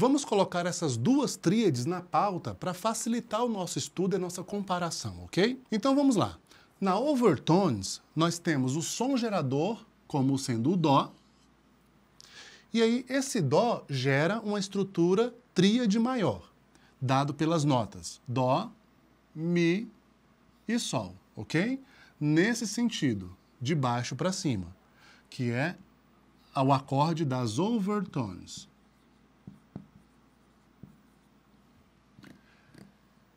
Vamos colocar essas duas tríades na pauta para facilitar o nosso estudo e a nossa comparação, ok? Então vamos lá. Na overtones, nós temos o som gerador como sendo o dó. E aí esse dó gera uma estrutura tríade maior, dado pelas notas dó, mi e sol, OK? Nesse sentido, de baixo para cima, que é o acorde das overtones.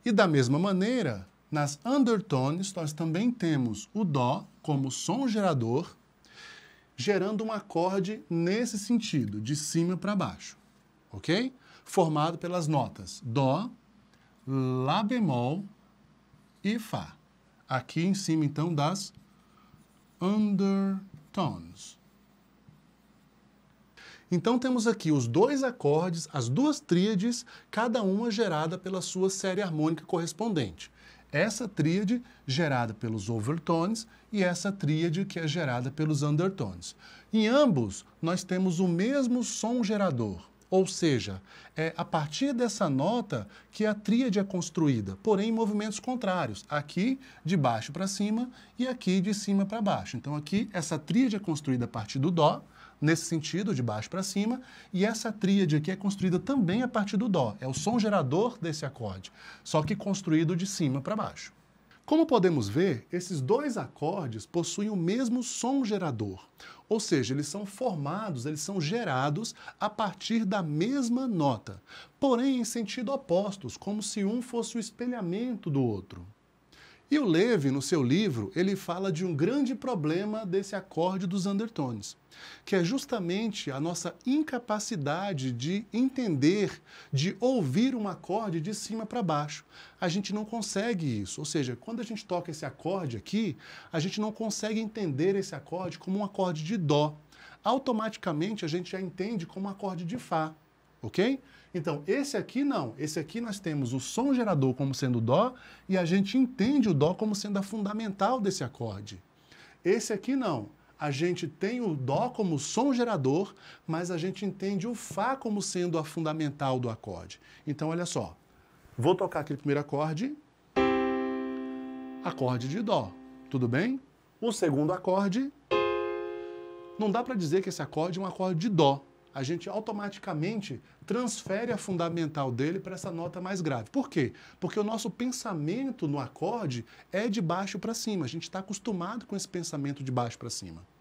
E da mesma maneira, nas undertones, nós também temos o Dó como som gerador, gerando um acorde nesse sentido, de cima para baixo, ok? Formado pelas notas Dó, Lá bemol e Fá. Aqui em cima, então, das undertones. Então temos aqui os dois acordes, as duas tríades, cada uma gerada pela sua série harmônica correspondente. Essa tríade gerada pelos overtones e essa tríade que é gerada pelos undertones. Em ambos, nós temos o mesmo som gerador, ou seja, é a partir dessa nota que a tríade é construída, porém em movimentos contrários, aqui de baixo para cima e aqui de cima para baixo. Então aqui essa tríade é construída a partir do dó, nesse sentido, de baixo para cima, e essa tríade aqui é construída também a partir do dó, é o som gerador desse acorde, só que construído de cima para baixo. Como podemos ver, esses dois acordes possuem o mesmo som gerador, ou seja, eles são formados, eles são gerados a partir da mesma nota, porém em sentido opostos, como se um fosse o espelhamento do outro. E o Levy, no seu livro, ele fala de um grande problema desse acorde dos undertones, que é justamente a nossa incapacidade de entender, de ouvir um acorde de cima para baixo. A gente não consegue isso, ou seja, quando a gente toca esse acorde aqui, a gente não consegue entender esse acorde como um acorde de dó. Automaticamente a gente já entende como um acorde de fá ok? Então, esse aqui não. Esse aqui nós temos o som gerador como sendo Dó e a gente entende o Dó como sendo a fundamental desse acorde. Esse aqui não. A gente tem o Dó como som gerador, mas a gente entende o Fá como sendo a fundamental do acorde. Então, olha só. Vou tocar aquele primeiro acorde. Acorde de Dó. Tudo bem? O segundo acorde. Não dá para dizer que esse acorde é um acorde de Dó a gente automaticamente transfere a fundamental dele para essa nota mais grave. Por quê? Porque o nosso pensamento no acorde é de baixo para cima. A gente está acostumado com esse pensamento de baixo para cima.